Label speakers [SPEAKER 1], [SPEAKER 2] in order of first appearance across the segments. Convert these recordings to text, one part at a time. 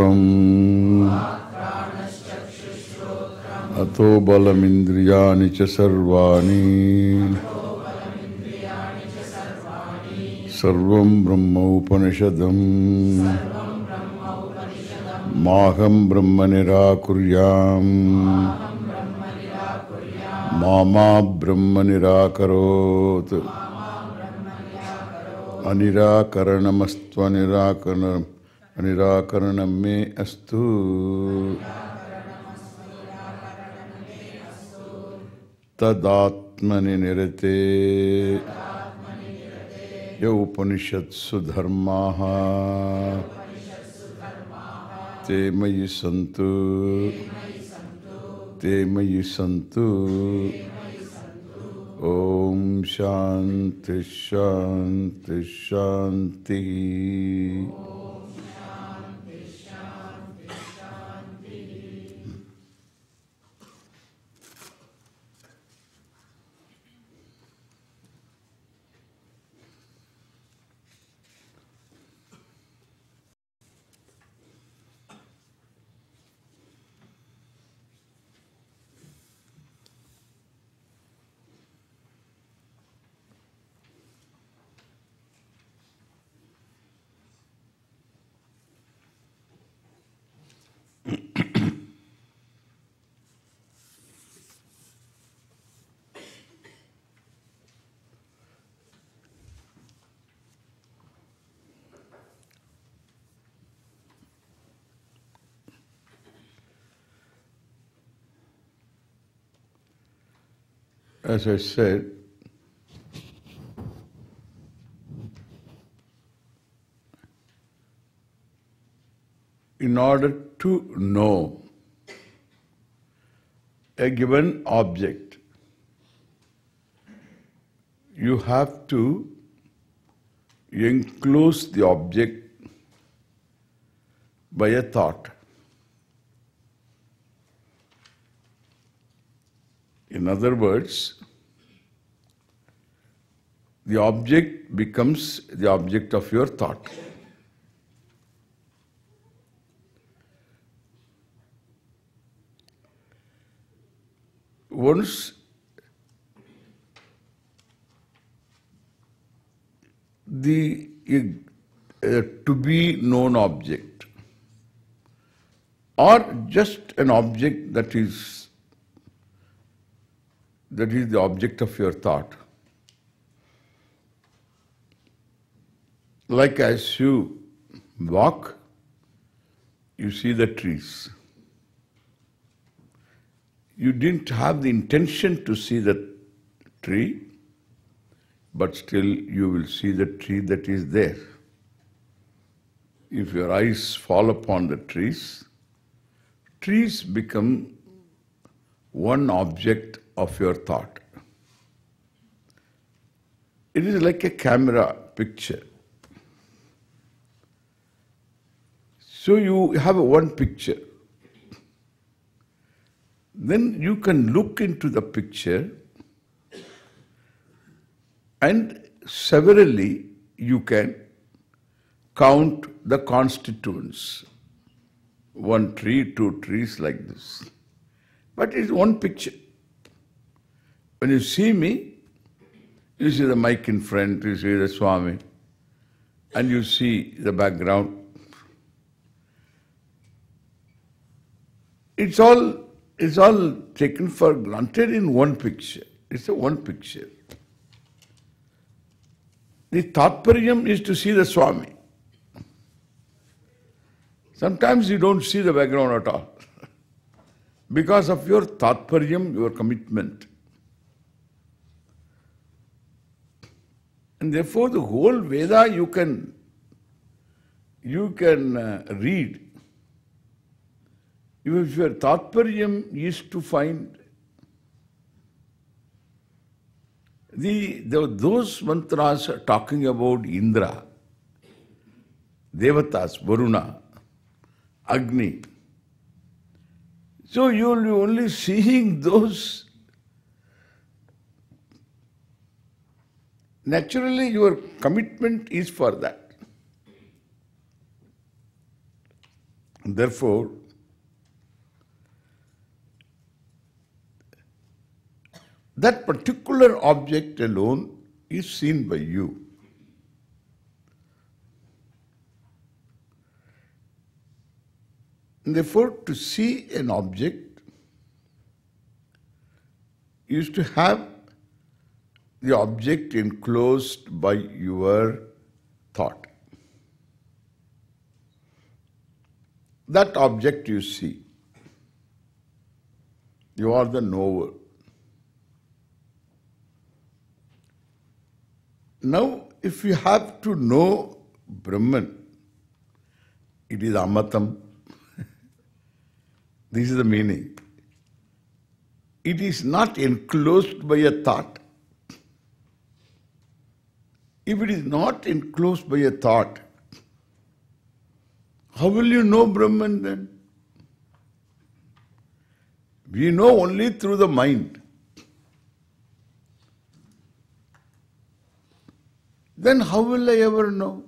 [SPEAKER 1] मात्रम् अतो बलमिन्द्रियाणि च सर्वाणि सर्वं ब्रह्मोपनिषदम् माहं ब्रह्म निराकुर्याम् मामा ब्रह्म निराकरोत् अनिराकरणमस्त्वनिराकरणम् निराकरण मे अस्तु तदात्मनि निरते य उपनिषत्सु धर्मा ते मयि सन्तु ते मयि सन्तु ॐ शान्ति शान्ति शान्तिः as I said, in order to know a given object, you have to enclose the object by a thought. In other words, the object becomes the object of your thought. Once the uh, to be known object or just an object that is that is the object of your thought. Like as you walk, you see the trees. You didn't have the intention to see the tree, but still you will see the tree that is there. If your eyes fall upon the trees, trees become one object of your thought. It is like a camera picture. So you have one picture. Then you can look into the picture and severally you can count the constituents. One tree, two trees like this. But it's one picture. When you see me, you see the mic in front, you see the Swami, and you see the background. It's all it's all taken for granted in one picture. It's a one picture. The tatparyam is to see the Swami. Sometimes you don't see the background at all. because of your tatparyam, your commitment. And therefore the whole Veda you can, you can uh, read. If your Tatparyam is to find the, the, those mantras are talking about Indra, Devatas, Varuna, Agni. So you will be only seeing those naturally your commitment is for that. Therefore, that particular object alone is seen by you. Therefore, to see an object is to have the object enclosed by your thought. That object you see, you are the knower. Now, if you have to know Brahman, it is Amatam. this is the meaning. It is not enclosed by a thought. If it is not enclosed by a thought, how will you know Brahman then? We know only through the mind. Then how will I ever know?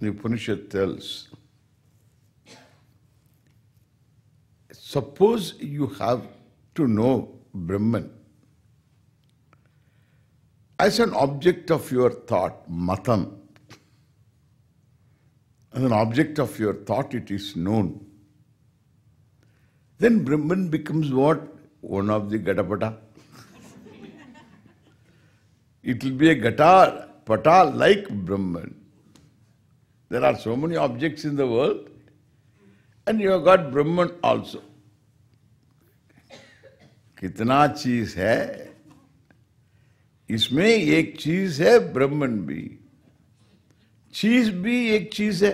[SPEAKER 1] The Upanishad tells, suppose you have to know Brahman, as an object of your thought, matan. As an object of your thought, it is known. Then Brahman becomes what? One of the Gadapata. it will be a gata Pata like Brahman. There are so many objects in the world, and you have got Brahman also. कितना चीज है इसमें एक चीज है Brahman भी चीज भी एक चीज है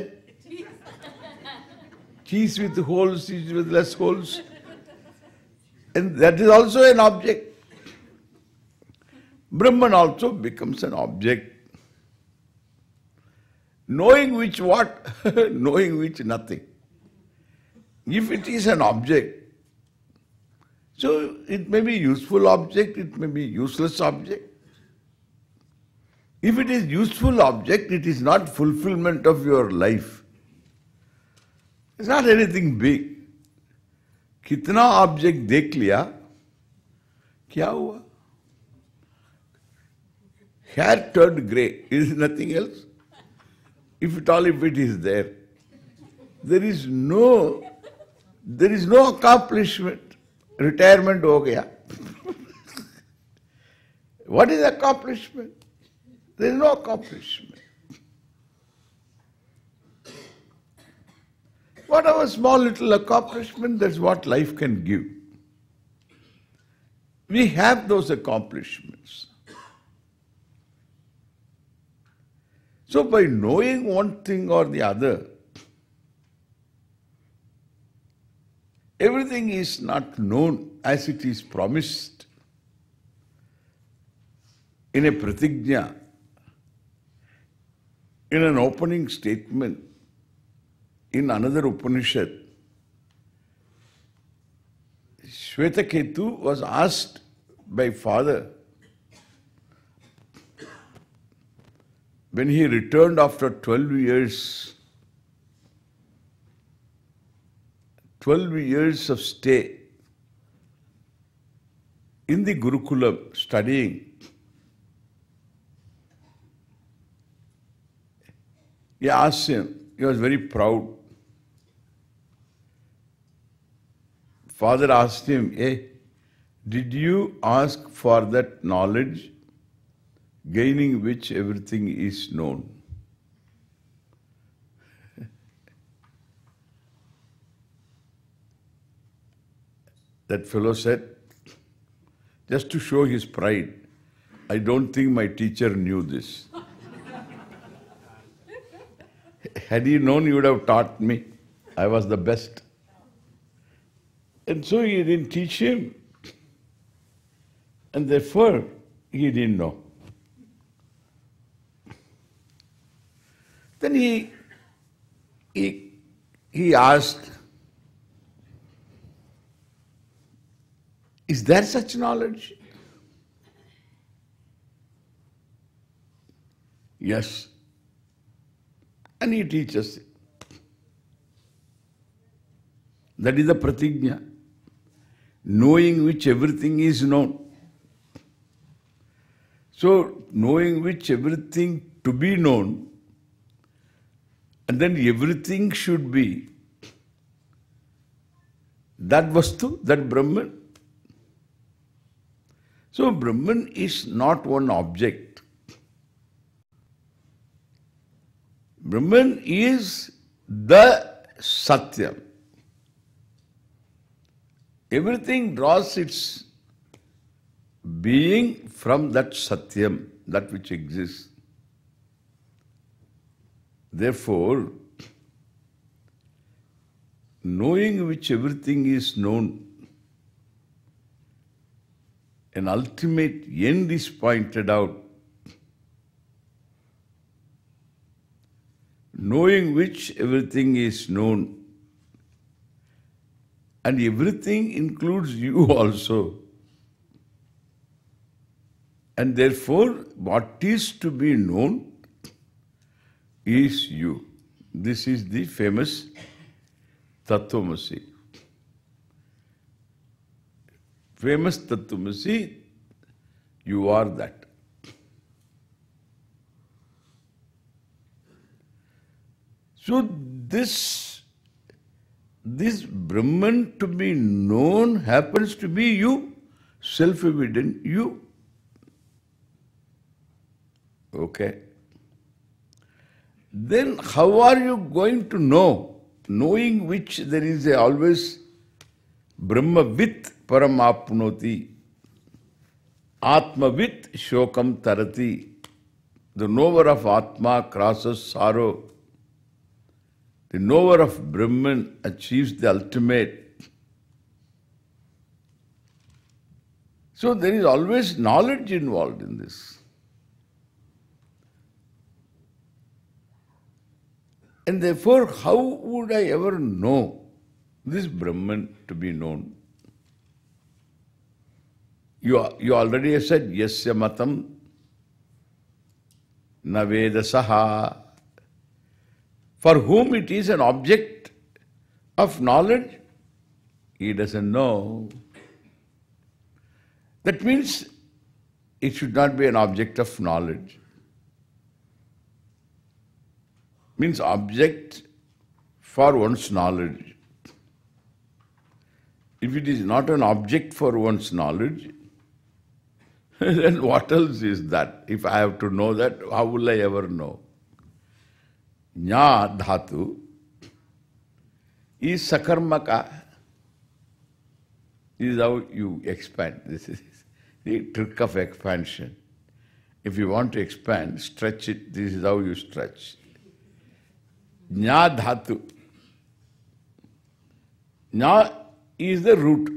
[SPEAKER 1] cheese with holes, cheese with less holes. And that is also an object. Brahman also becomes an object. Knowing which what, knowing which nothing. If it is an object, so it may be useful object, it may be useless object. If it is useful object, it is not fulfillment of your life. It's not anything big. कितना object देख लिया क्या हुआ hair turned grey is nothing else. If at all, if it is there. There is no, there is no accomplishment. Retirement ho gaya. what is accomplishment? There's no accomplishment. Whatever small little accomplishment, that's what life can give. We have those accomplishments. So by knowing one thing or the other, everything is not known as it is promised in a pratigna in an opening statement in another Upanishad, Shvetaketu was asked by father when he returned after 12 years, 12 years of stay in the Gurukulam studying, He asked him, he was very proud. Father asked him, Hey, eh, did you ask for that knowledge, gaining which everything is known? that fellow said, just to show his pride, I don't think my teacher knew this. Had he known, he would have taught me. I was the best. And so he didn't teach him. And therefore, he didn't know. Then he, he, he asked, Is there such knowledge? Yes and he teaches it. That is the pratigna, knowing which everything is known. So, knowing which everything to be known, and then everything should be that Vastu, that Brahman. So Brahman is not one object. Brahman is the Satyam. Everything draws its being from that Satyam, that which exists. Therefore, knowing which everything is known, an ultimate end is pointed out knowing which everything is known. And everything includes you also. And therefore, what is to be known is you. This is the famous Tattvamasi. Famous Tattvamasi, you are that. So this, this Brahman to be known happens to be you, self-evident you. Okay. Then how are you going to know? Knowing which there is a always ब्रह्मवित् Atma with शोकम Tarati, the knower of Atma crosses सारो the knower of Brahman achieves the ultimate. So there is always knowledge involved in this. And therefore, how would I ever know this Brahman to be known? You, you already have said, yasya matam Naveda saha for whom it is an object of knowledge, he doesn't know. That means it should not be an object of knowledge. Means object for one's knowledge. If it is not an object for one's knowledge, then what else is that? If I have to know that, how will I ever know? nya dhatu is sakarmaka, this is how you expand. This is the trick of expansion. If you want to expand, stretch it, this is how you stretch. Nya dhatu. Nya is the root.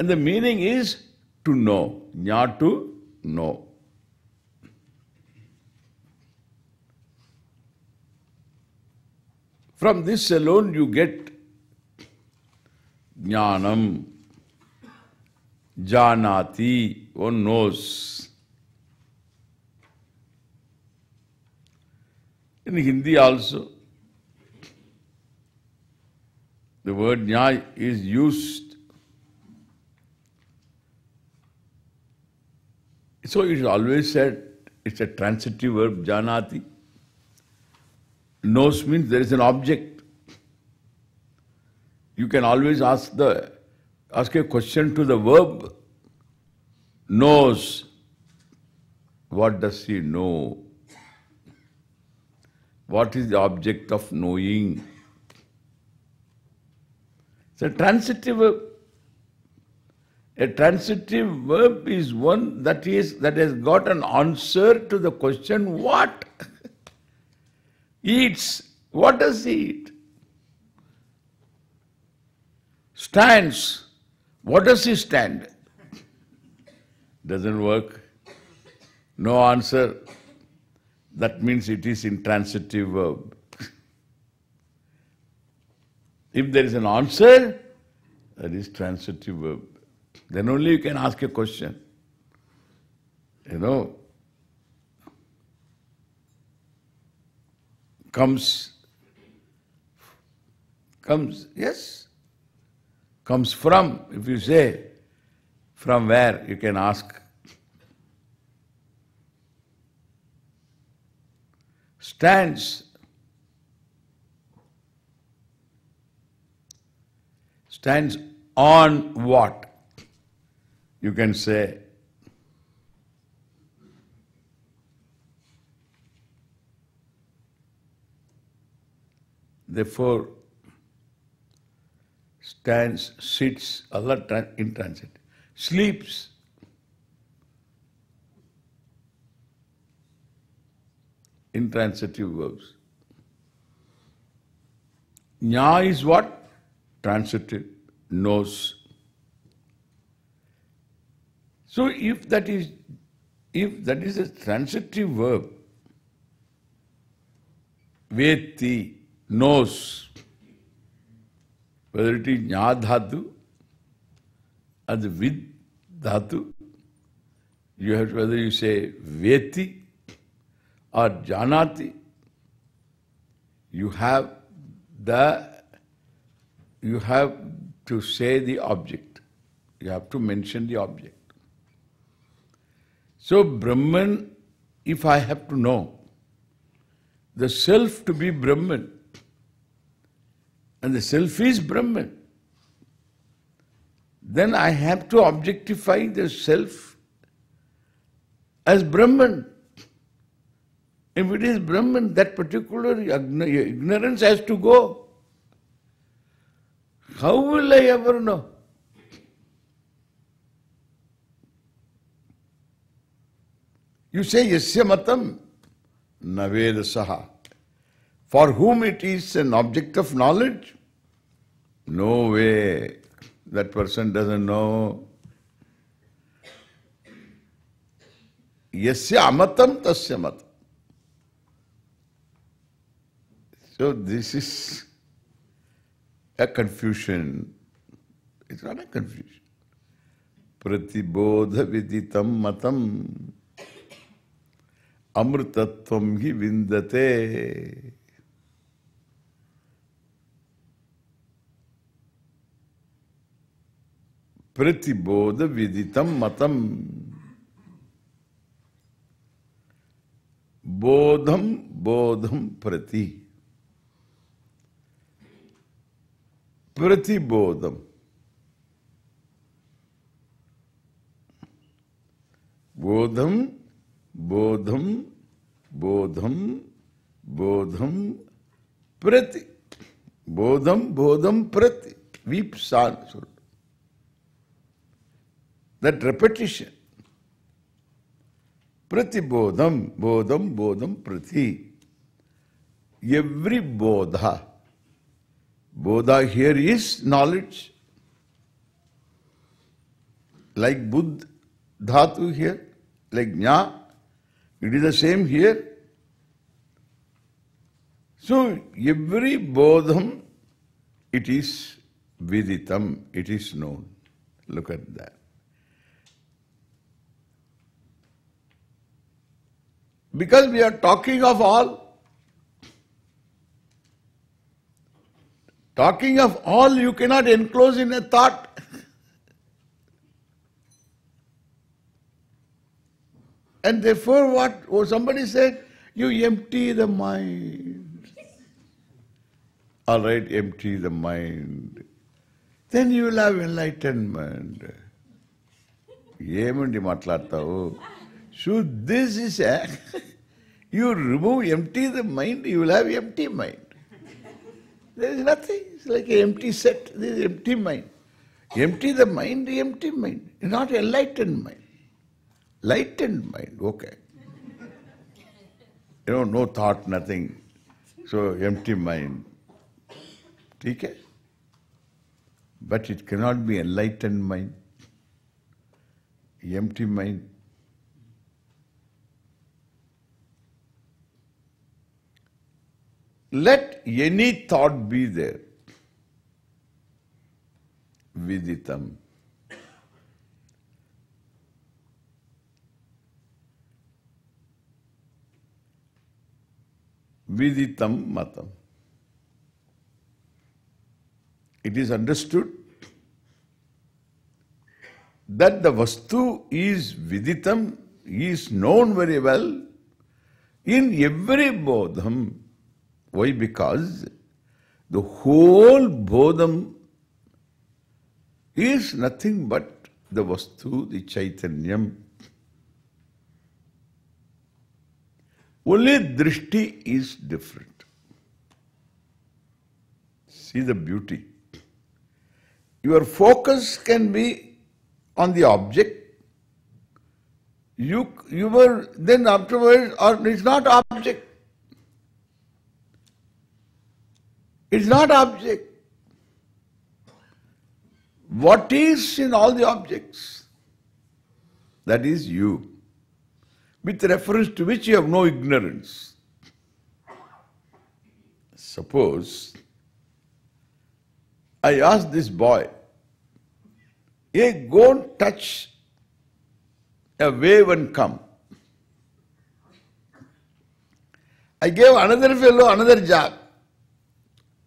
[SPEAKER 1] And the meaning is to know, nya to know. From this alone you get jnanam, janati, one knows. In Hindi also, the word jnana is used. So it is always said, it's a transitive verb, janati. Knows means there is an object. You can always ask the ask a question to the verb knows. What does he know? What is the object of knowing? It's a transitive verb. A transitive verb is one that is that has got an answer to the question what? eats, what does he eat? Stands, what does he stand? Doesn't work. No answer. That means it is intransitive verb. if there is an answer, that is transitive verb. Then only you can ask a question. You know, comes, comes, yes, comes from, if you say, from where, you can ask. Stands, stands on what? You can say therefore stands, sits, alert in transit, sleeps. Intransitive verbs. Nya is what? Transitive, knows. So if that is if that is a transitive verb, veti knows whether it is nya dhatu the vid dhatu. You have to, whether you say veti or janati, you have the you have to say the object. You have to mention the object. So Brahman, if I have to know the self to be Brahman, and the self is Brahman, then I have to objectify the self as Brahman. If it is Brahman, that particular ignorance has to go. How will I ever know? You say yasya matam naveda saha. For whom it is an object of knowledge, no way. That person doesn't know. Yasya amatam tasya matam. So this is a confusion. It's not a confusion. Pratibodha viditam matam amrutatvam hi vindate. प्रतिबोध विदितम मतम बोधम बोधम प्रति प्रतिबोधम बोधम बोधम बोधम बोधम प्रति बोधम बोधम प्रति weep साल स्वरूप That repetition. Pratibodham, bodham, bodham, prati. Every bodha. Bodha here is knowledge. Like Buddha, dhatu here, like jna, it is the same here. So every bodham, it is viditam, it is known. Look at that. Because we are talking of all. Talking of all you cannot enclose in a thought. and therefore what oh, somebody said, you empty the mind. all right, empty the mind. Then you will have enlightenment. ఏమండి మాట్లాడతావు so this is a, you remove empty the mind, you will have empty mind. There is nothing. It's like an empty set. This empty mind. Empty the mind, empty mind. Not enlightened mind. Lightened mind, okay. You know, no thought, nothing. So empty mind. Okay? But it cannot be enlightened mind. Empty mind. Let any thought be there. Viditam. Viditam matam. It is understood that the Vastu is viditam, is known very well in every bodham. Why? Because the whole bodham is nothing but the vastu, the chaitanyam. Only drishti is different. See the beauty. Your focus can be on the object. You, you were then afterwards, or it's not object. It's not object. What is in all the objects? That is you. With reference to which you have no ignorance. Suppose I ask this boy, hey, go and touch a wave and come. I gave another fellow another job.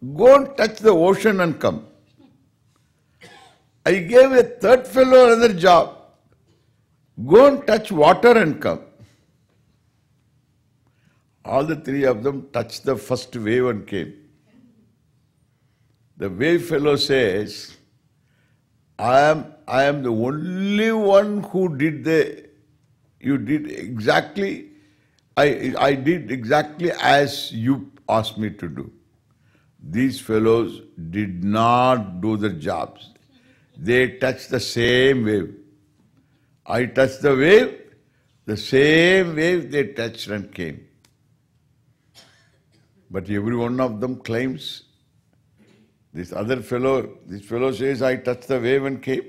[SPEAKER 1] Go and touch the ocean and come. I gave a third fellow another job. Go and touch water and come. All the three of them touched the first wave and came. The wave fellow says, I am, I am the only one who did the, you did exactly, I, I did exactly as you asked me to do. These fellows did not do the jobs. They touched the same wave. I touched the wave, the same wave they touched and came. But every one of them claims this other fellow, this fellow says, I touched the wave and came.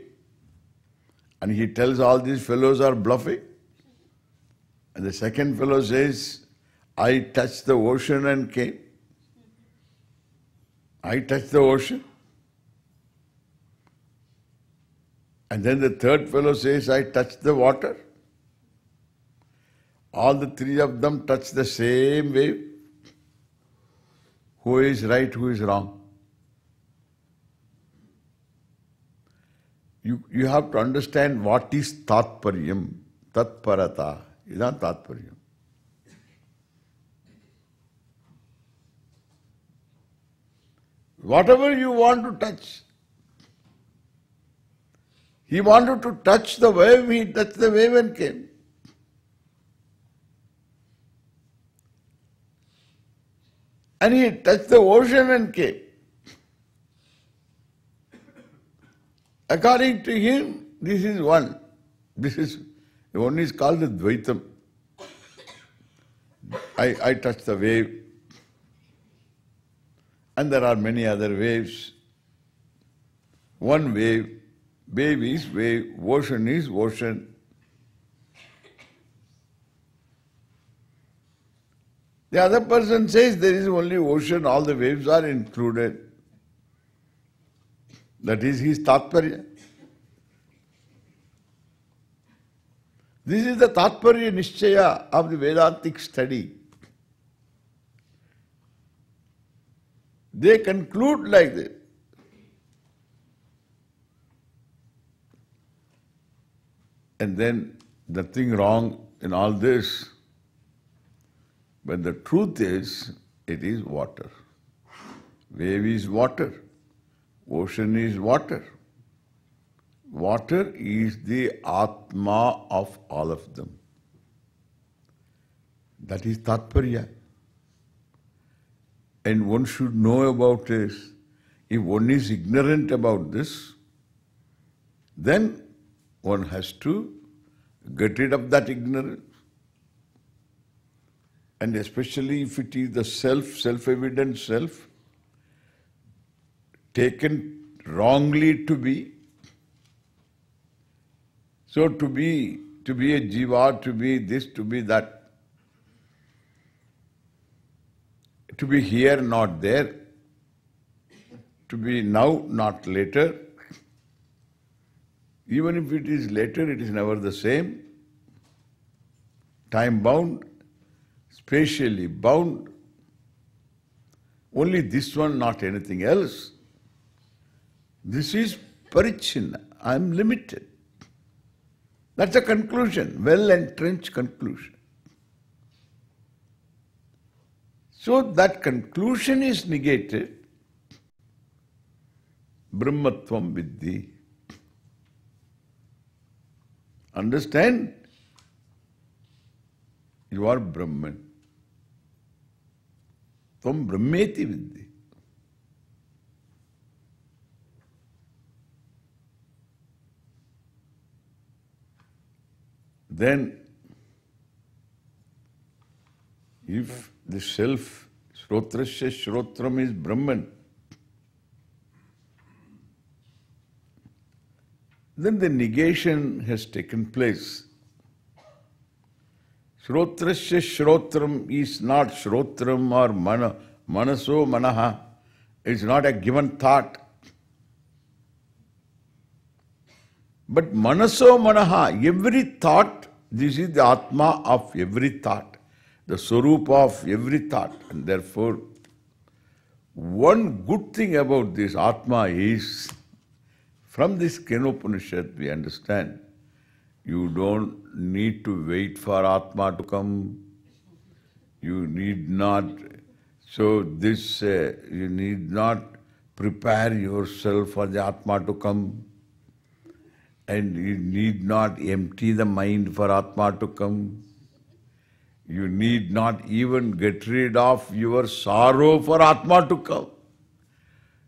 [SPEAKER 1] And he tells all these fellows are bluffing. And the second fellow says, I touched the ocean and came. I touch the ocean. And then the third fellow says, I touch the water. All the three of them touch the same wave. Who is right, who is wrong? You, you have to understand what is tatparyam, tatparata, not tatparyam. whatever you want to touch. He wanted to touch the wave, he touched the wave and came. And he touched the ocean and came. According to him, this is one. This is, one is called the Dvaitam. I, I touched the wave, and there are many other waves. One wave, wave is wave, ocean is ocean. The other person says there is only ocean, all the waves are included. That is his tatparya. This is the tatparya nishchaya of the Vedantic study. They conclude like this. And then nothing wrong in all this. But the truth is, it is water. Wave is water. Ocean is water. Water is the Atma of all of them. That is Tatparya and one should know about this. If one is ignorant about this, then one has to get rid of that ignorance. And especially if it is the self, self-evident self, taken wrongly to be. So to be, to be a jiva, to be this, to be that, to be here, not there, to be now, not later. Even if it is later, it is never the same. Time bound, spatially bound, only this one, not anything else. This is parichinna. I am limited. That's a conclusion, well-entrenched conclusion. So that conclusion is negated. Brahmatvam Vidhi. Understand? You are Brahman. Tvam Brahmeti Vidhi. Then, if the self, Shrotrasya Shrotram is Brahman. Then the negation has taken place. Shrotrasya Shrotram is not Shrotram or Mana, Manaso Manaha. It's not a given thought. But Manaso Manaha, every thought, this is the Atma of every thought the sarup of every thought. And therefore, one good thing about this Atma is, from this Kenopanishad we understand, you don't need to wait for Atma to come. You need not, so this, uh, you need not prepare yourself for the Atma to come. And you need not empty the mind for Atma to come. You need not even get rid of your sorrow for Atma to come.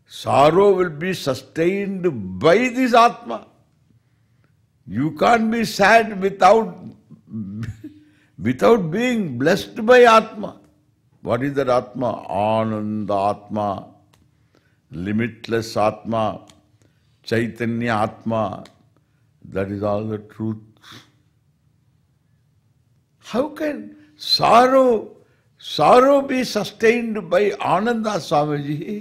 [SPEAKER 1] Sorrow will be sustained by this Atma. You can't be sad without, without being blessed by Atma. What is that Atma? Ananda Atma, limitless Atma, Chaitanya Atma. That is all the truth. How can sorrow sorrow be sustained by ananda Swamiji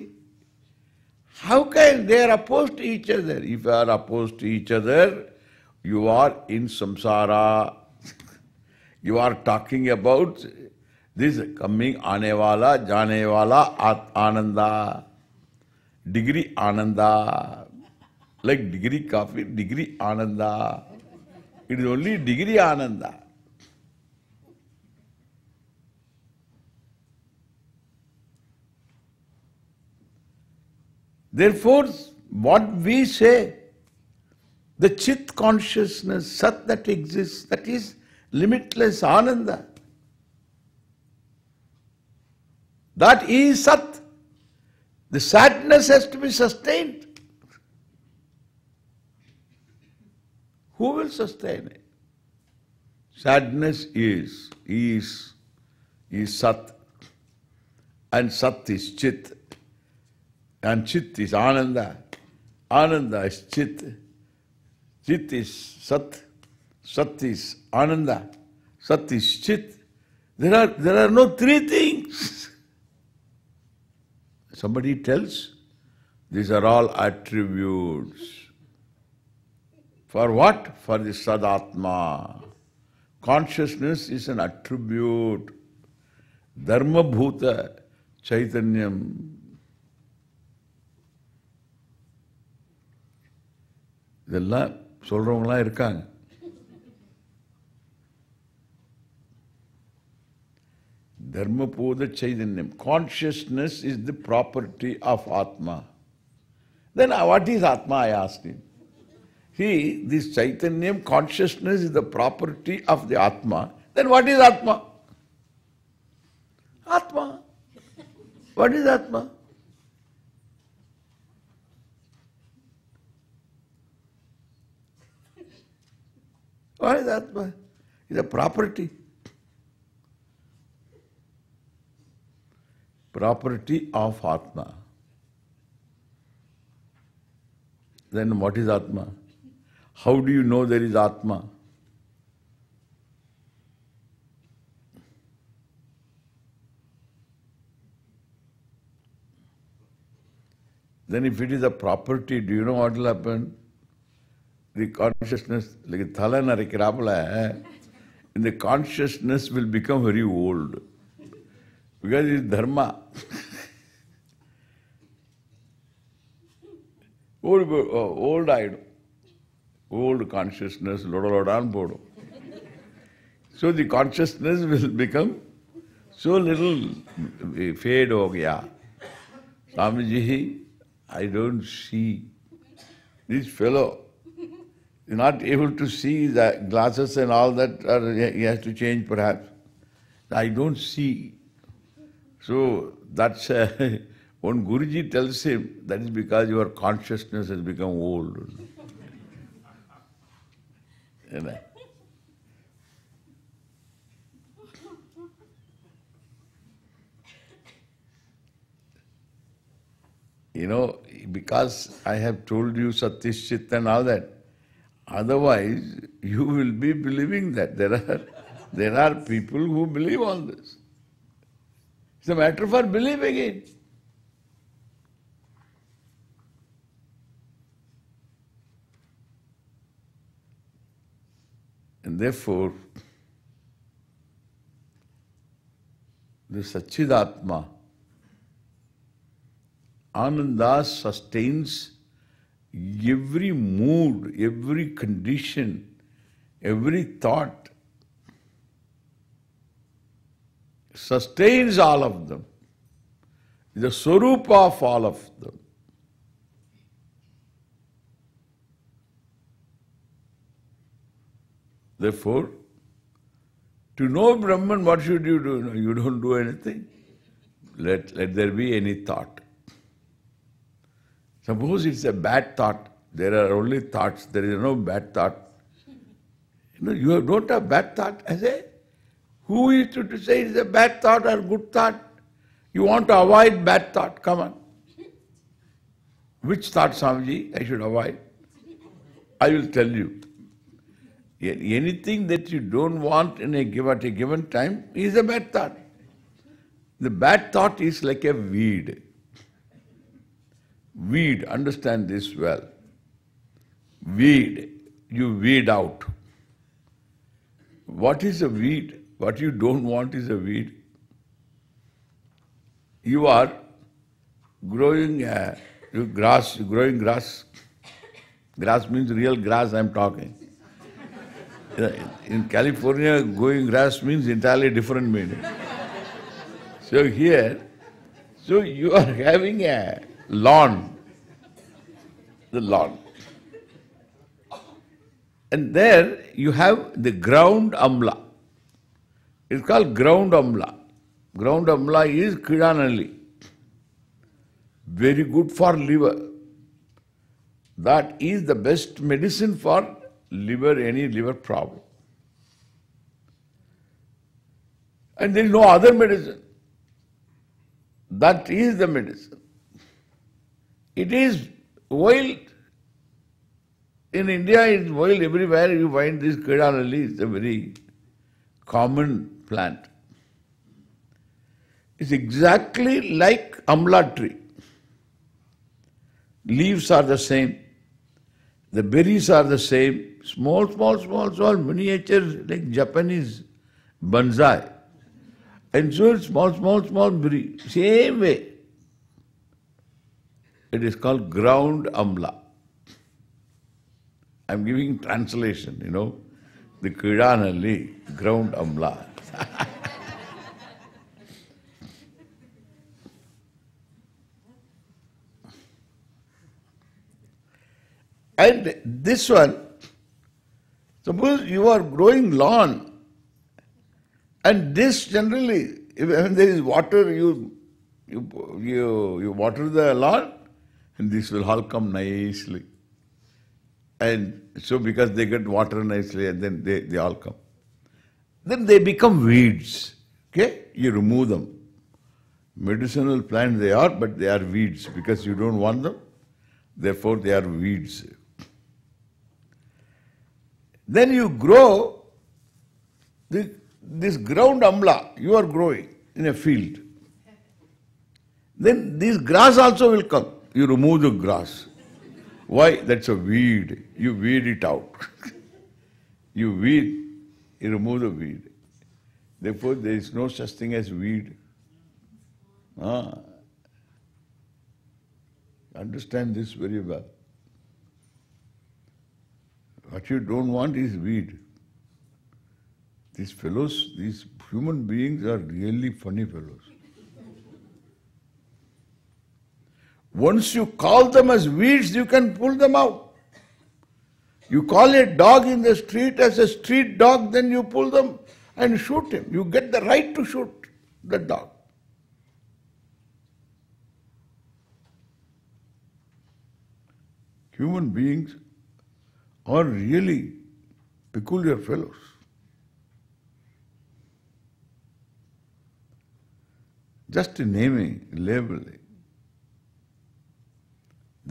[SPEAKER 1] how can they are opposed each other if you are opposed each other you are in samsara you are talking about this coming आने वाला जाने वाला ananda degree ananda like degree coffee degree ananda it is only degree ananda Therefore, what we say, the chit consciousness, sat that exists, that is limitless ananda. That is sat. The sadness has to be sustained. Who will sustain it? Sadness is, is, is sat. And sat is chit. And Chit is Ananda. Ananda is Chit. Chit is Sat. Sat is Ananda. Sat is Chit. There are, there are no three things. Somebody tells, these are all attributes. For what? For the Sadatma. Consciousness is an attribute. Dharma Bhuta, Chaitanyam, தெல்ல சொல்றவங்க எல்லாம் இருக்காங்க தர்மபோத chaitanyam consciousness is the property of atma then what is atma I ask he he this chaitanyam consciousness is the property of the atma then what is atma atma what is atma What is Atma? It's a property. Property of Atma. Then what is Atma? How do you know there is Atma? Then if it is a property, do you know what will happen? the consciousness, like Thalana Rikrapala, in the consciousness will become very old. Because it is dharma. old, old eyed Old consciousness, loda lodan bodo. So the consciousness will become so little fade ho gaya. Swamiji, I don't see this fellow you're not able to see the glasses and all that are, you to change perhaps. I don't see. So that's uh, when Guruji tells him, that is because your consciousness has become old. you know. you know, because I have told you Satish Chit and all that, Otherwise, you will be believing that. There are, there are people who believe all this. It's a matter for believing it. And therefore, the Satchidatma, Ananda sustains every mood, every condition, every thought sustains all of them, the swarup of all of them. Therefore, to know Brahman, what should you do? you don't do anything. Let, let there be any thought. Suppose it's a bad thought. There are only thoughts. There is no bad thought. You know, you don't have bad thought. I say, who is to, to say it's a bad thought or good thought? You want to avoid bad thought. Come on. Which thought, Swamiji, I should avoid? I will tell you. Anything that you don't want in a give at a given time is a bad thought. The bad thought is like a weed. Weed, understand this well. Weed, you weed out. What is a weed? What you don't want is a weed. You are growing uh, grass, growing grass. Grass means real grass I'm talking. In California, growing grass means entirely different meaning. So here, so you are having a lawn. The lawn. And there you have the ground amla. It's called ground amla. Ground amla is kidanali. Very good for liver. That is the best medicine for liver, any liver problem. And there is no other medicine. That is the medicine. It is wild. In India, it's wild everywhere. You find this kedanali. It's a very common plant. It's exactly like amla tree. Leaves are the same. The berries are the same. Small, small, small, small miniatures like Japanese bonsai. And so it's small, small, small berry. Same way. It is called ground amla. I'm giving translation, you know. The Kidanali, ground amla. and this one, suppose you are growing lawn, and this generally, if there is water, you you you, you water the lawn, and this will all come nicely. And so because they get water nicely and then they, they all come. Then they become weeds. Okay? You remove them. Medicinal plants they are, but they are weeds because you don't want them. Therefore they are weeds. Then you grow this, this ground amla, you are growing in a field. Then this grass also will come you remove the grass. Why? That's a weed. You weed it out. you weed, you remove the weed. Therefore, there is no such thing as weed. Ah. Understand this very well. What you don't want is weed. These fellows, these human beings are really funny fellows. Once you call them as weeds, you can pull them out. You call a dog in the street as a street dog, then you pull them and shoot him. You get the right to shoot the dog. Human beings are really peculiar fellows. Just naming, labeling,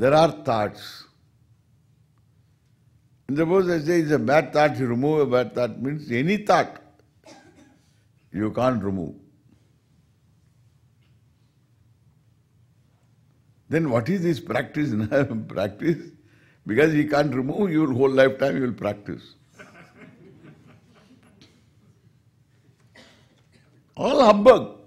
[SPEAKER 1] there are thoughts. And suppose I say it's a bad thought, you remove a bad thought, means any thought you can't remove. Then what is this practice? practice? Because you can't remove your whole lifetime, you will practice. All humbug.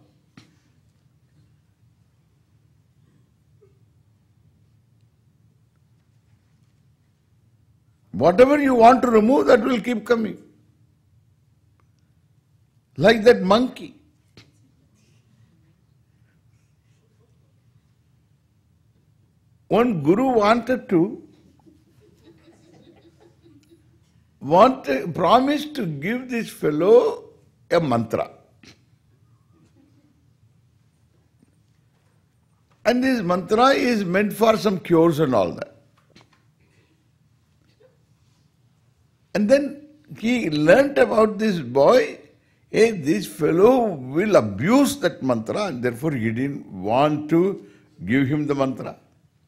[SPEAKER 1] Whatever you want to remove, that will keep coming. Like that monkey. One guru wanted to want promise promised to give this fellow a mantra. And this mantra is meant for some cures and all that. And then he learnt about this boy, hey, this fellow will abuse that mantra and therefore he didn't want to give him the mantra.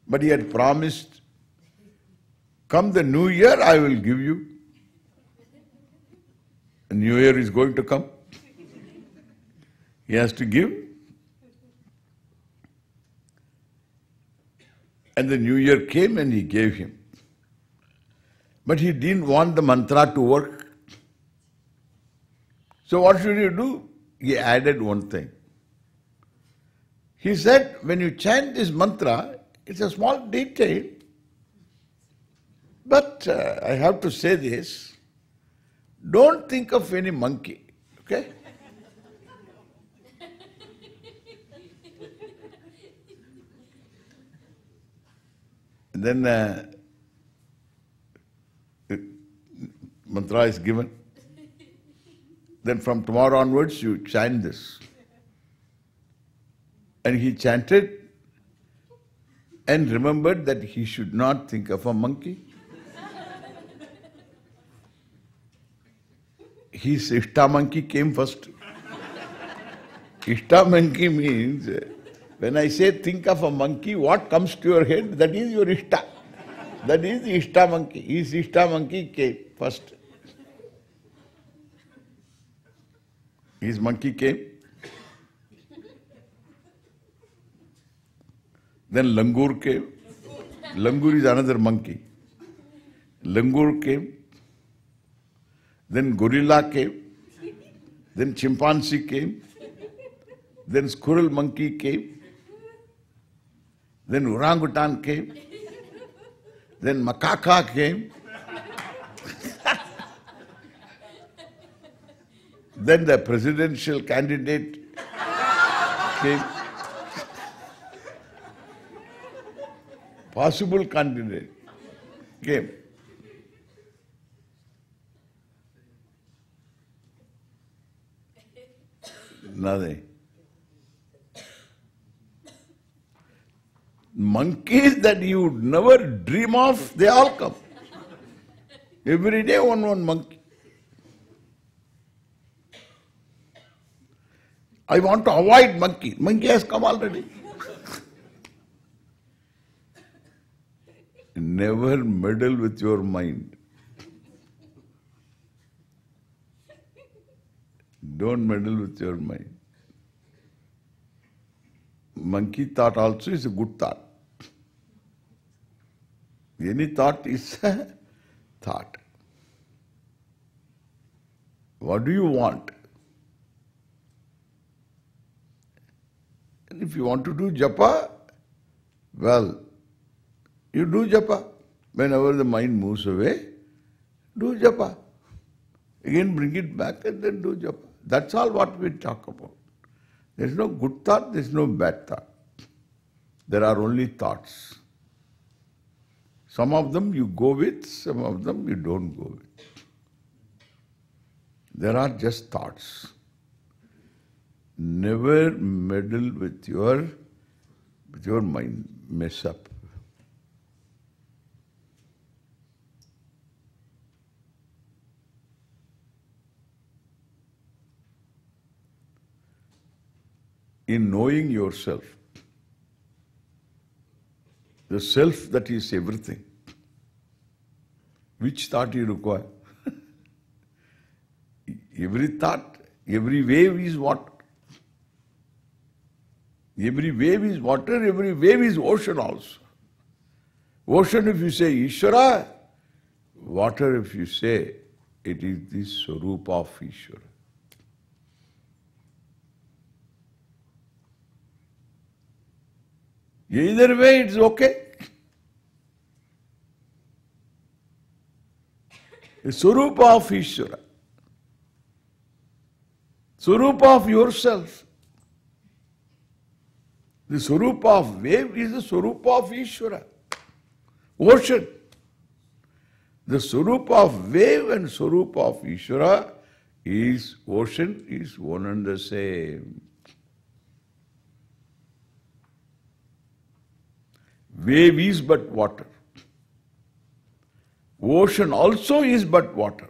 [SPEAKER 1] But he had promised, come the new year, I will give you. A new year is going to come. He has to give. And the new year came and he gave him. But he didn't want the mantra to work. So what should you do? He added one thing. He said, when you chant this mantra, it's a small detail, but uh, I have to say this, don't think of any monkey, okay? then uh, mantra is given. Then from tomorrow onwards, you chant this. And he chanted and remembered that he should not think of a monkey. His ishta monkey came first. Ishta monkey means when I say think of a monkey, what comes to your head? That is your ishta. That is the ishta monkey. His ishta monkey came first. his monkey came. Then Langur came. Langur is another monkey. Langur came. Then gorilla came. Then chimpanzee came. Then squirrel monkey came. Then orangutan came. Then macaca came. Then the presidential candidate came. Possible candidate came. Nothing. monkeys that you would never dream of, they all come. Every day one one monkey. I want to avoid monkey. Monkey has come already. Never meddle with your mind. Don't meddle with your mind. Monkey thought also is a good thought. Any thought is a thought. What do you want? And if you want to do japa, well, you do japa. Whenever the mind moves away, do japa. Again bring it back and then do japa. That's all what we talk about. There's no good thought, there's no bad thought. There are only thoughts. Some of them you go with, some of them you don't go with. There are just thoughts. Never meddle with your with your mind. Mess up. In knowing yourself, the self that is everything, which thought you require? every thought, every wave is what? Every wave is water, every wave is ocean also. Ocean if you say Ishvara, water if you say it is the Swarup of Ishvara. Either way it's okay. The Swarup of Ishvara. Swarup of yourself. The surup of wave is the surup of Ishvara, ocean. The surup of wave and surup of Ishvara is ocean, is one and the same. Wave is but water. Ocean also is but water.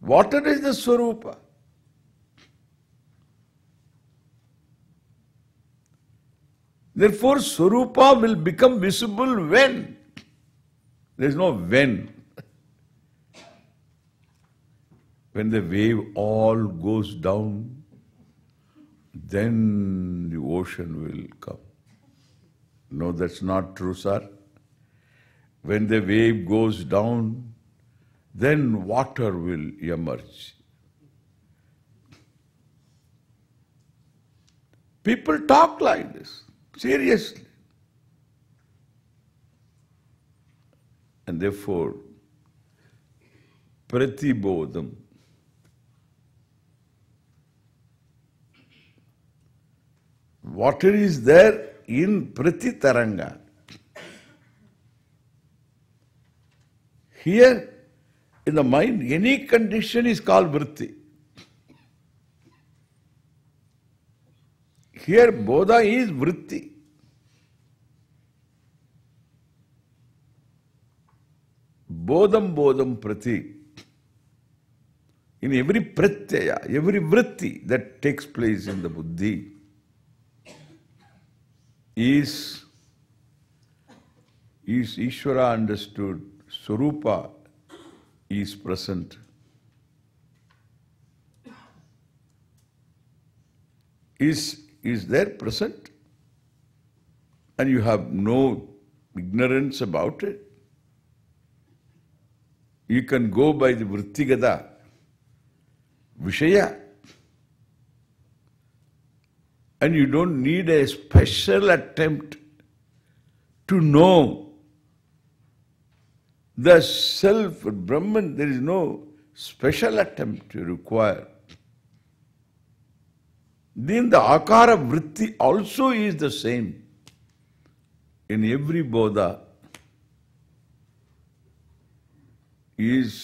[SPEAKER 1] Water is the surupa. Therefore, Swarupa will become visible when? There is no when. when the wave all goes down, then the ocean will come. No, that's not true, sir. When the wave goes down, then water will emerge. People talk like this. Seriously. And therefore, pratibodham water is there in Pratitaranga. Here, in the mind, any condition is called vritti. Here Bodha is vritti. Bodham Bodham Prati. In every pratyaya, every vritti that takes place in the buddhi is, is Ishvara understood, Swarupa is present. Is is there present and you have no ignorance about it. You can go by the Vrittigada, Vishaya. And you don't need a special attempt to know the self, Brahman. There is no special attempt you require. Then the akara vritti also is the same in every bodha is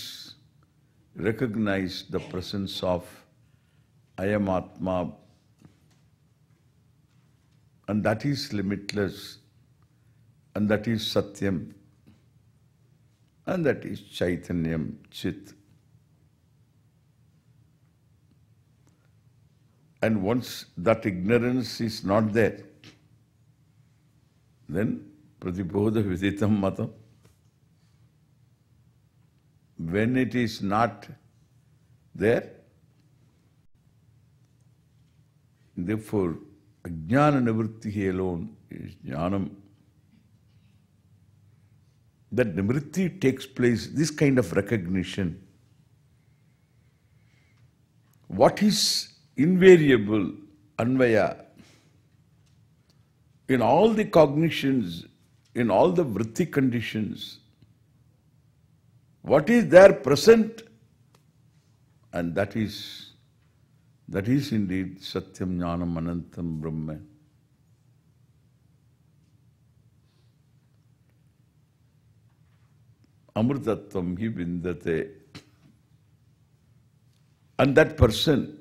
[SPEAKER 1] recognized the presence of I am Atma and that is limitless and that is Satyam and that is Chaitanyam, Chit. And once that ignorance is not there, then pratibodha viditam matam. When it is not there, therefore ajnana nivritti alone is jnanam. That nivritti takes place, this kind of recognition. What is invariable anvaya in all the cognitions, in all the vritti conditions, what is there present and that is that is indeed Satyam Jnanam Anantam Brahma. Amrtatvam hi vindate. And that person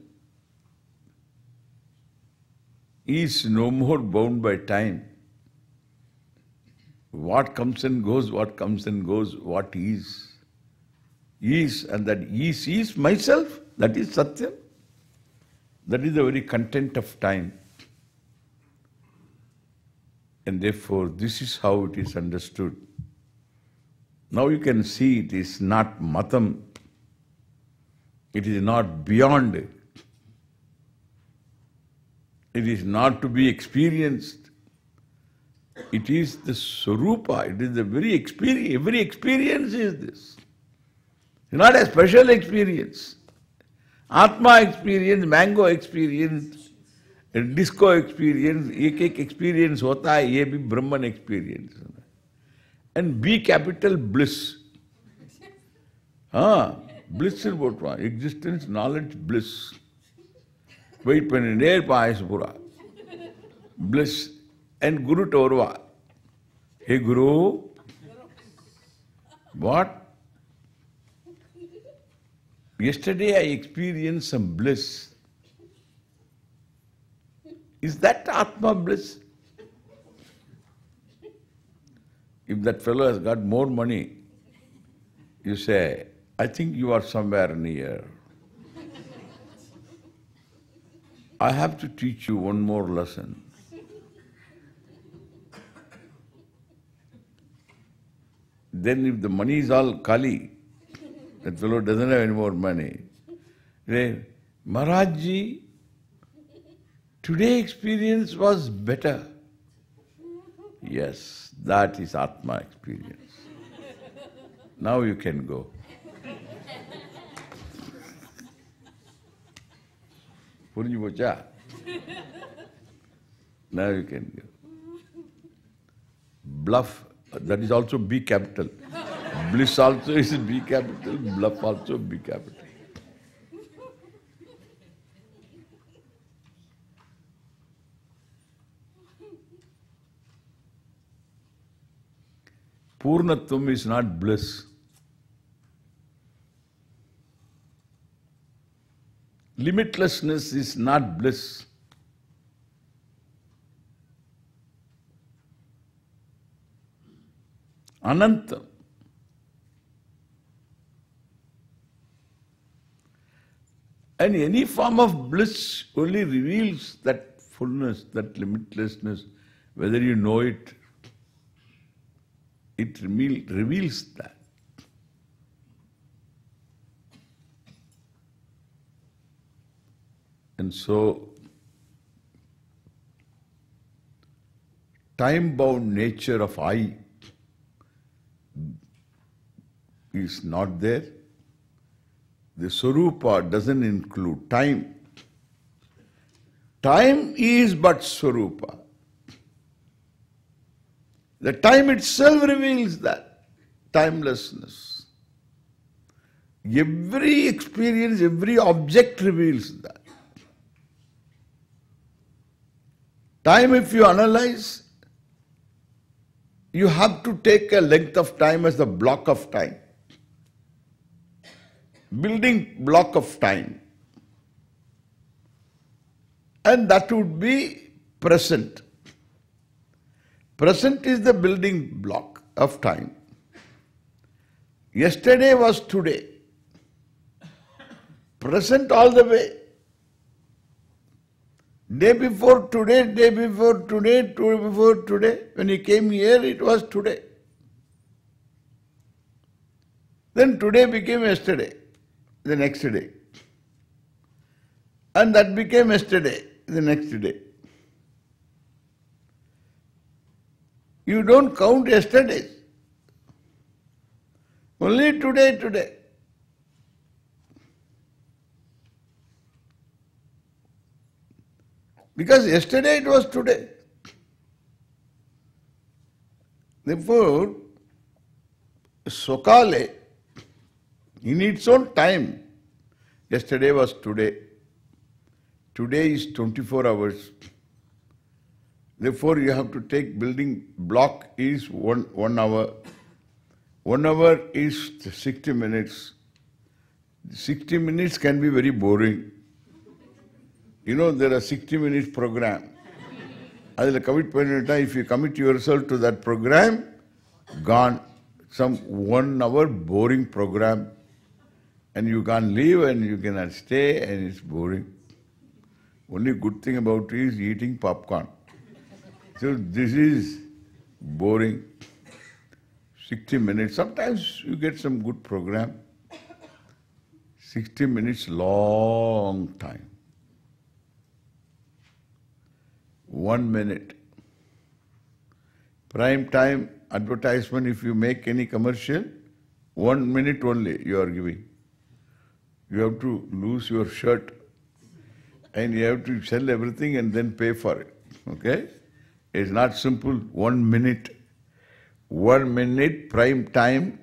[SPEAKER 1] is no more bound by time. What comes and goes, what comes and goes, what is. Is, and that is, is myself. That is satya. That is the very content of time. And therefore, this is how it is understood. Now you can see it is not matam. It is not beyond it is not to be experienced. It is the Sarupa. It is the very experience. Every experience is this. It's not a special experience. Atma experience, mango experience, disco experience, ek ek experience होता है ये भी Brahman experience And B capital bliss. Ah, bliss is what one. Existence, knowledge, bliss. Wait பண்ணிட்டே இருப்பான் ஆயுசு பூரா bliss and குருட்ட வருவா hey guru what yesterday I experience some bliss is that atma bliss if that fellow has got more money, you say, I think you are somewhere near. I have to teach you one more lesson. then if the money is all Kali, that fellow doesn't have any more money. Say, Maharajji, today experience was better. Yes, that is Atma experience. now you can go. Purinji now you can Bluff, that is also B capital. Bliss also is B capital, bluff also B capital. Purnatvam is not bliss. Limitlessness is not bliss. Ananta. And any form of bliss only reveals that fullness, that limitlessness, whether you know it, it reveals that. And so, time bound nature of I is not there. The Swarupa doesn't include time. Time is but Swarupa. The time itself reveals that timelessness. Every experience, every object reveals that. Time, if you analyze, you have to take a length of time as the block of time. Building block of time. And that would be present. Present is the building block of time. Yesterday was today. Present all the way. Day before today, day before today, day before today. When he came here, it was today. Then today became yesterday, the next day. And that became yesterday, the next day. You don't count yesterdays. Only today, today. Because yesterday it was today. Therefore, Sokale, in its own time, yesterday was today. Today is 24 hours. Therefore, you have to take building block is one, one hour. One hour is 60 minutes. 60 minutes can be very boring. You know, there are 60 minute program. அதில் commit பண்ணிட்டா if you commit yourself to that program can some one hour boring and you can't leave and you cannot stay and it's boring. Only good thing about it is eating popcorn. So this is boring. 60 minutes, sometimes you get some good program. 60 minutes, long time. one minute. Prime time advertisement, if you make any commercial, one minute only you are giving. You have to lose your shirt and you have to sell everything and then pay for it. Okay? It's not simple. One minute. One minute prime time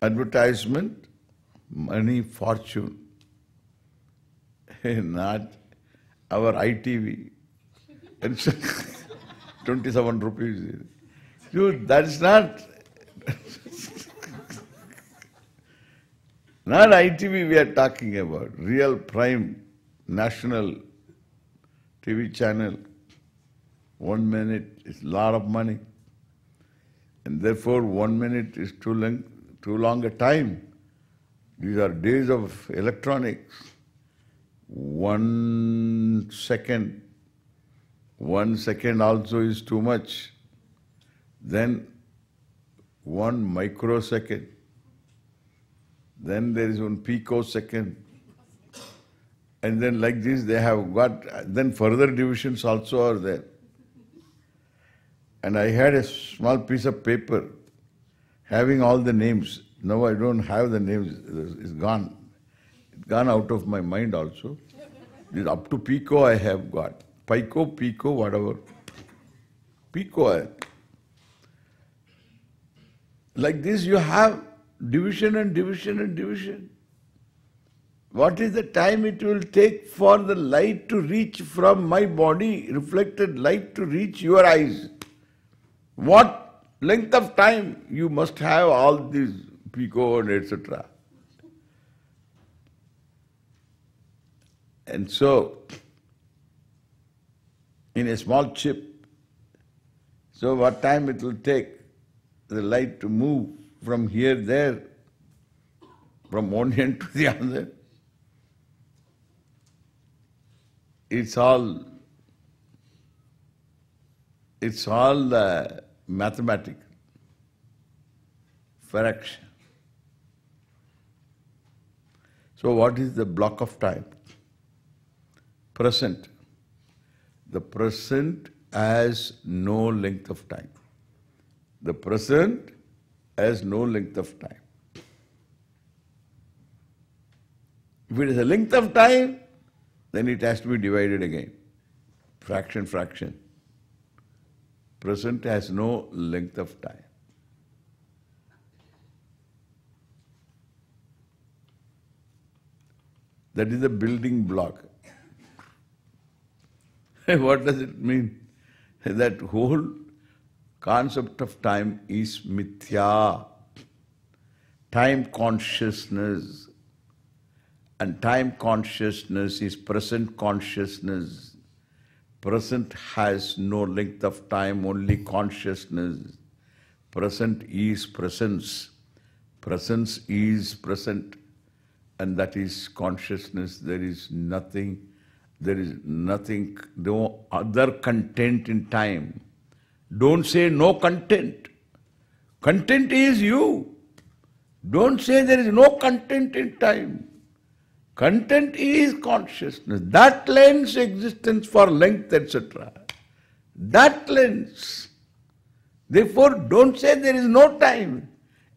[SPEAKER 1] advertisement, money, fortune. not our ITV. And 27 rupees. Dude, that is not, not ITV we are talking about, real prime national TV channel. One minute is a lot of money. And therefore one minute is too long, too long a time. These are days of electronics. One second one second also is too much, then one microsecond, then there is one picosecond, and then like this they have got, then further divisions also are there. And I had a small piece of paper having all the names. Now I don't have the names, it's gone. It's gone out of my mind also. Up to Pico I have got pico, pico, whatever. Pico. Like this you have division and division and division. What is the time it will take for the light to reach from my body, reflected light to reach your eyes? What length of time you must have all these pico and etc. And so, in a small chip. So what time it will take the light to move from here, there, from one end to the other. It's all, it's all the uh, mathematical fraction. So what is the block of time? Present the present has no length of time. The present has no length of time. If it is a length of time, then it has to be divided again. Fraction, fraction. Present has no length of time. That is the building block. what does it mean? That whole concept of time is mithya. Time consciousness. And time consciousness is present consciousness. Present has no length of time, only consciousness. Present is presence. Presence is present. And that is consciousness. There is nothing there is nothing, no other content in time. Don't say no content. Content is you. Don't say there is no content in time. Content is consciousness. That lends existence for length, etc. That lends. Therefore, don't say there is no time.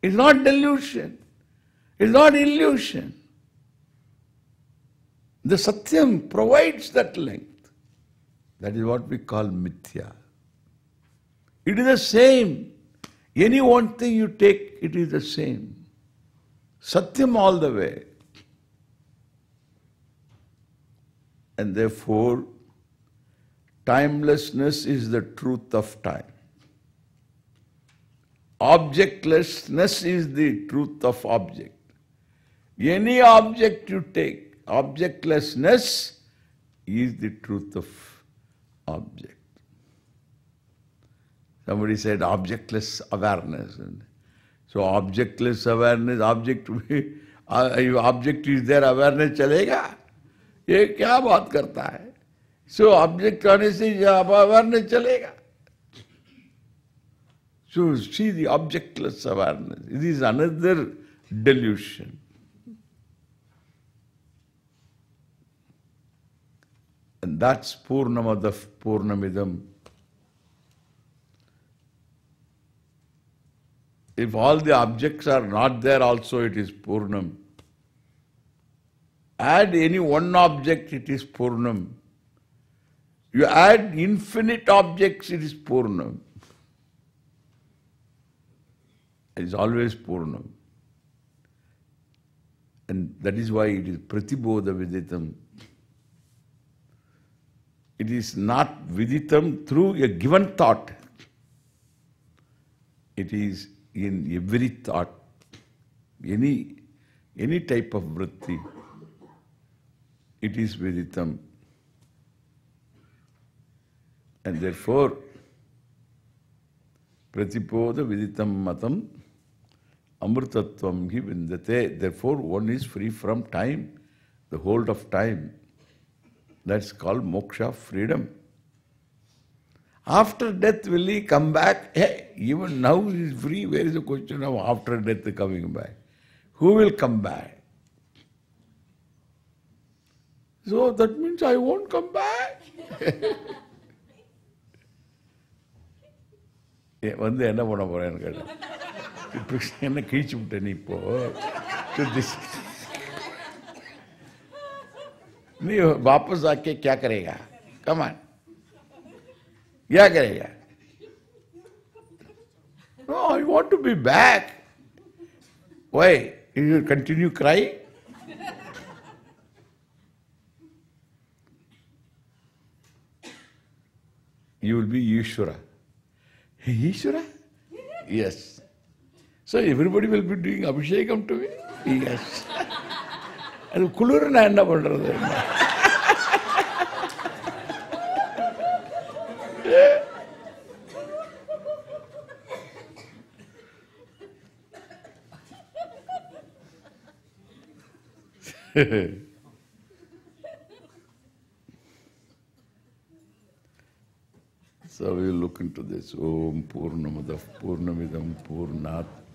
[SPEAKER 1] It's not delusion. It's not illusion. The Satyam provides that length. That is what we call mithya. It is the same. Any one thing you take, it is the same. Satyam all the way. And therefore, timelessness is the truth of time. Objectlessness is the truth of object. Any object you take, objectlessness is the truth of object. Somebody said objectless awareness. So objectless awareness, object if object is there, awareness चलेगा ये क्या बात करता है so object आने से awareness चलेगा so see the objectless awareness it is another delusion And that's Purnamadav Purnamidam. If all the objects are not there also, it is Purnam. Add any one object, it is Purnam. You add infinite objects, it is Purnam. It is always Purnam. And that is why it is Pratibodha Viditam. It is not viditam through a given thought. It is in every thought, any, any type of vritti, it is viditam. And therefore, pratipoda viditam matam amrtatvam hi vindate. Therefore, one is free from time, the hold of time. That's called moksha freedom. After death will he come back? Hey, even now he is free. Where is the question of after death coming back? Who will come back? So that means I won't come back. Eh, வந்து என்ன பண்ண போறேன்னு கேட்டேன் என்ன கிழிச்சு விட்டேன் நீ இப்போ नहीं वापस आके क्या करेगा कमान क्या करेगा no I want to be back why you continue cry you will be Ishwar Ishwar yes so everybody will be doing abhishek to me yes அது குளிர் நான் என்ன பண்ணுறது So we look into this. Om Purnamada Purnamidam Purnat